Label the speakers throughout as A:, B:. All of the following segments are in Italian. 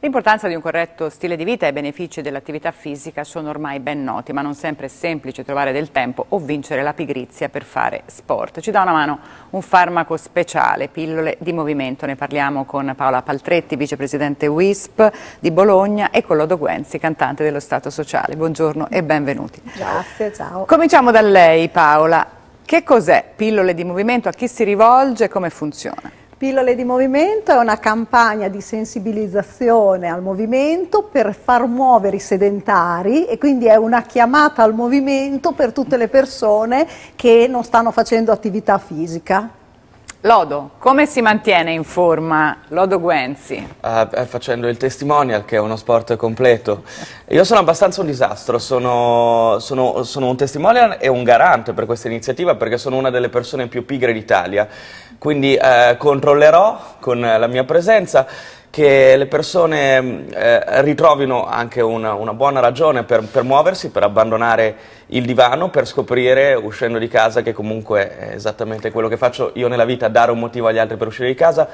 A: L'importanza di un corretto stile di vita e i benefici dell'attività fisica sono ormai ben noti, ma non sempre è semplice trovare del tempo o vincere la pigrizia per fare sport. Ci dà una mano un farmaco speciale, pillole di movimento. Ne parliamo con Paola Paltretti, vicepresidente WISP di Bologna e con Lodo Guenzi, cantante dello Stato Sociale. Buongiorno e benvenuti.
B: Grazie, ciao.
A: Cominciamo da lei Paola. Che cos'è pillole di movimento? A chi si rivolge e come funziona?
B: Pillole di Movimento è una campagna di sensibilizzazione al movimento per far muovere i sedentari e quindi è una chiamata al movimento per tutte le persone che non stanno facendo attività fisica.
A: Lodo, come si mantiene in forma Lodo Guenzi? Uh,
C: facendo il testimonial, che è uno sport completo. Io sono abbastanza un disastro, sono, sono, sono un testimonial e un garante per questa iniziativa perché sono una delle persone più pigre d'Italia. Quindi uh, controllerò con la mia presenza che le persone mm, eh, ritrovino anche una, una buona ragione per, per, muoversi, per abbandonare il divano, per scoprire uscendo di casa che comunque è esattamente quello che faccio io nella vita, dare un motivo agli altri per uscire di casa,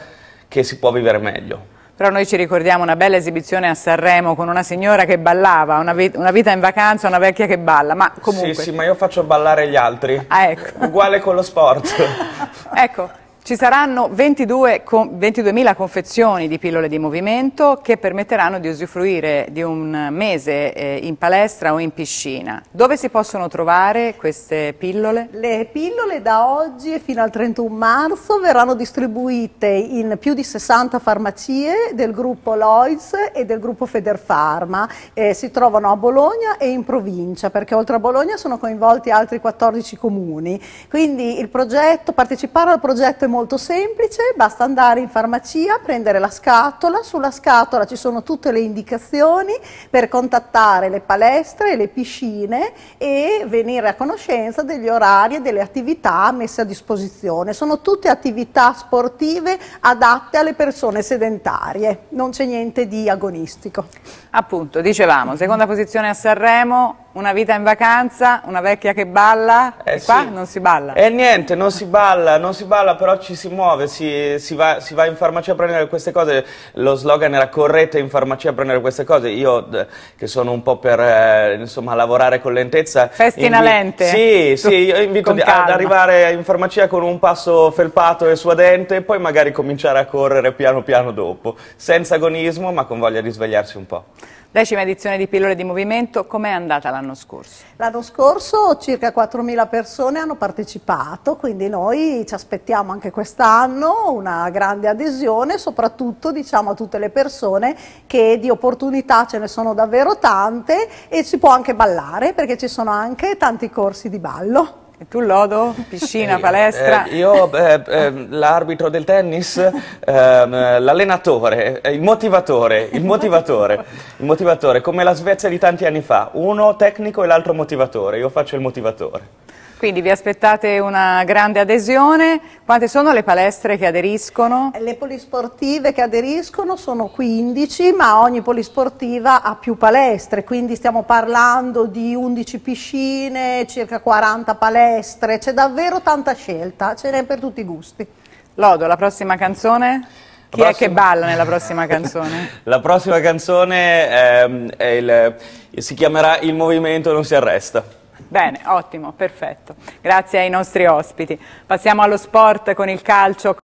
C: che si può vivere meglio.
A: Però noi ci ricordiamo una bella esibizione a Sanremo con una signora che ballava, una, vi una vita in vacanza, una vecchia che balla, ma comunque... Sì, sì, ma
C: io faccio ballare gli altri. Ah, ecco. Uguale con lo sport.
A: ecco. Ci saranno 22.000 22 confezioni di pillole di movimento che permetteranno di usufruire di un mese eh, in palestra o in piscina. Dove si possono trovare queste pillole?
B: Le pillole da oggi fino al 31 marzo verranno distribuite in più di 60 farmacie del gruppo Lloyds e del gruppo Federpharma. Eh, si trovano a Bologna e in provincia perché oltre a Bologna sono coinvolti altri 14 comuni. Quindi progetto, partecipare al progetto è molto semplice, basta andare in farmacia, prendere la scatola, sulla scatola ci sono tutte le indicazioni per contattare le palestre, le piscine e venire a conoscenza degli orari e delle attività messe a disposizione. Sono tutte attività sportive adatte alle persone sedentarie, non c'è niente di agonistico.
A: Appunto, dicevamo, seconda posizione a Sanremo, una vita in vacanza, una vecchia che balla, eh, qua sì. non si balla.
C: Eh niente, non si balla, non si balla, però ci si muove, si, si, va, si, va, in farmacia a prendere queste cose. Lo slogan era correte in farmacia a prendere queste cose. Io, che sono un po' per, eh, insomma, lavorare con lentezza... Festina lente. Sì, sì, io invito ad arrivare in farmacia con un passo felpato e suadente e poi magari cominciare a correre piano piano dopo. Senza agonismo, ma con voglia di svegliarsi un po'.
A: Decima edizione di Pillole di Movimento, com'è andata l'anno scorso?
B: L'anno scorso circa 4.000 persone hanno partecipato, quindi noi ci aspettiamo anche quest'anno una grande adesione, soprattutto diciamo, a tutte le persone che di opportunità ce ne sono davvero tante e si può anche ballare perché ci sono anche tanti corsi di ballo. E tu Lodo? Piscina, eh, palestra? Eh,
C: io eh, l'arbitro del tennis, ehm, l'allenatore, eh, il motivatore, il motivatore, il motivatore, come la Svezia di tanti anni fa, uno tecnico e l'altro motivatore, io faccio il motivatore
A: quindi vi aspettate una grande adesione. Quante sono le palestre che aderiscono?
B: Le polisportive che aderiscono sono 15, ma ogni polisportiva ha più palestre, quindi stiamo parlando di 11 piscine, circa 40 palestre, c'è davvero tanta scelta, ce n'è per tutti i gusti.
A: Lodo, la prossima canzone? Chi prossima... è che balla nella prossima canzone?
C: la prossima canzone è, ehm, è il, si chiamerà Il Movimento Non Si Arresta.
A: Bene, ottimo, perfetto. Grazie ai nostri ospiti. Passiamo allo sport con il calcio.